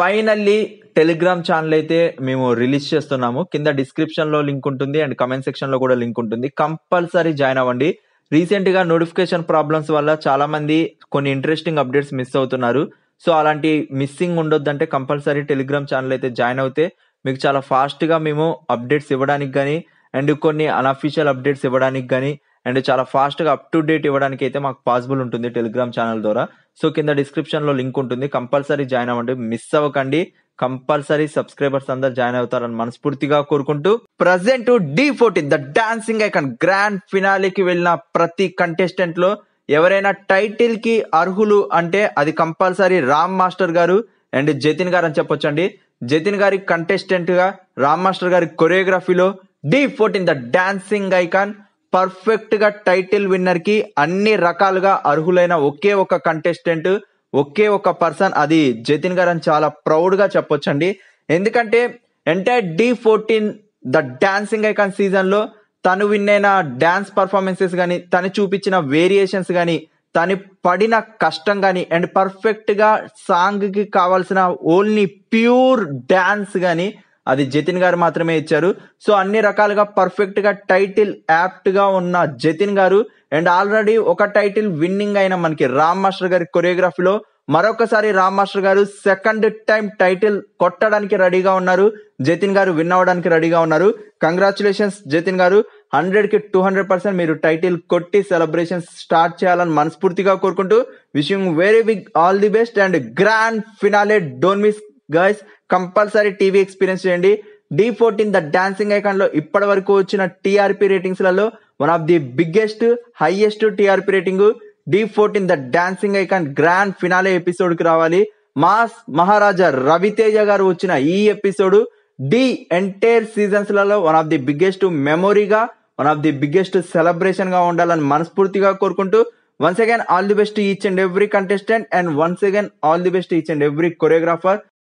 finally Telegram channel అయితే మేము release చేస్తున్నాము కింద డిస్క్రిప్షన్ లో లింక్ ఉంటుంది అండ్ కమెంట్ సెక్షన్ లో కూడా లింక్ ఉంటుంది కంపల్సరీ జాయిన్ అవ్వండి రీసెంట్ గా నోటిఫికేషన్ ప్రాబ్లమ్స్ వల్ల చాలా మంది కొన్ని ఇంట్రెస్టింగ్ అప్డేట్స్ మిస్ అవుతున్నారు సో అలాంటి మిస్సింగ్ ఉండొద్దంటే కంపల్సరీ టెలిగ్రామ్ ఛానల్ అయితే జాయిన్ అవుతే మీకు చాలా ఫాస్ట్ గా మేము అప్డేట్స్ ఇవ్వడానికి కానీ అండ్ కొన్ని అన్అఫీషియల్ అప్డేట్స్ ఇవ్వడానికి కానీ అండ్ చాలా ఫాస్ట్గా అప్ టు డేట్ ఇవ్వడానికి అయితే మాకు పాసిబుల్ ఉంటుంది టెలిగ్రామ్ ఛానల్ ద్వారా సో కింద డిస్క్రిప్షన్లో లింక్ ఉంటుంది కంపల్సరీ జాయిన్ అవ్వండి మిస్ అవ్వకండి కంపల్సరీ సబ్స్క్రైబర్స్ అందరు జాయిన్ అవుతారని మనస్ఫూర్తిగా కోరుకుంటూ present Dhee fourteen the dancing icon grand ఫినాలికి వెళ్ళిన ప్రతి కంటెస్టెంట్ లో ఎవరైనా టైటిల్ కి అర్హులు అంటే అది కంపల్సరీ రామ్ మాస్టర్ గారు అండ్ జతిన్ గారు అని చెప్పొచ్చండి జతిన్ గారి కంటెస్టెంట్ గా రామ్ మాస్టర్ గారి కొరియోగ్రఫీలో Dhee fourteen the dancing icon పర్ఫెక్ట్గా టైటిల్ విన్నర్కి అన్ని రకాలుగా అర్హులైన ఒకే ఒక కంటెస్టెంట్ ఒకే ఒక పర్సన్ అది జతిన్ గారు అని చాలా ప్రౌడ్గా చెప్పొచ్చండి ఎందుకంటే entire Dhee fourteen the dancing icon సీజన్లో తను విన్నైన డాన్స్ పర్ఫార్మెన్సెస్ కానీ తను చూపించిన వేరియేషన్స్ కానీ తను పడిన కష్టం కానీ అండ్ పర్ఫెక్ట్గా సాంగ్కి కావాల్సిన ఓన్లీ ప్యూర్ డ్యాన్స్ కానీ అది జతిన్ గారు మాత్రమే ఇచ్చారు సో అన్ని రకాలుగా పర్ఫెక్ట్ గా టైటిల్ యాప్ట్ గా ఉన్న జతిన్ గారు అండ్ ఆల్రెడీ ఒక టైటిల్ విన్నింగ్ అయిన మనకి రామ్ మాస్టర్ గారి కొరియోగ్రఫీలో మరొకసారి రామ్ మాస్టర్ గారు సెకండ్ టైం టైటిల్ కొట్టడానికి రెడీగా ఉన్నారు జతిన్ గారు విన్ అవడానికి రెడీగా ఉన్నారు కంగ్రాచులేషన్స్ జతిన్ గారు హండ్రెడ్ కి టూ హండ్రెడ్ పర్సెంట్ మీరు టైటిల్ కొట్టి సెలబ్రేషన్ స్టార్ట్ చేయాలని మనస్ఫూర్తిగా కోరుకుంటూ విషయం very big all the best and grand finale don't miss guys compulsory TV experience చేయండి Dhee fourteen the dancing icon లో ఇప్పటి వరకు వచ్చిన టీఆర్పీ రేటింగ్స్ లలో one of the biggest highest TRP rating Dhee fourteen the dancing icon grand finale episode కి రావాలి mass Maharaja Ravi Teja గారు వచ్చిన ఈ ఎపిసోడ్ డి ఎంటైర్ సీజన్స్ లలో వన్ ఆఫ్ ది బిగ్గెస్ట్ మెమొరీగా one of the biggest celebration గా ఉండాలని మనస్ఫూర్తిగా కోరుకుంటూ once again all the best each and every contestant and once again all the best each and every choreographer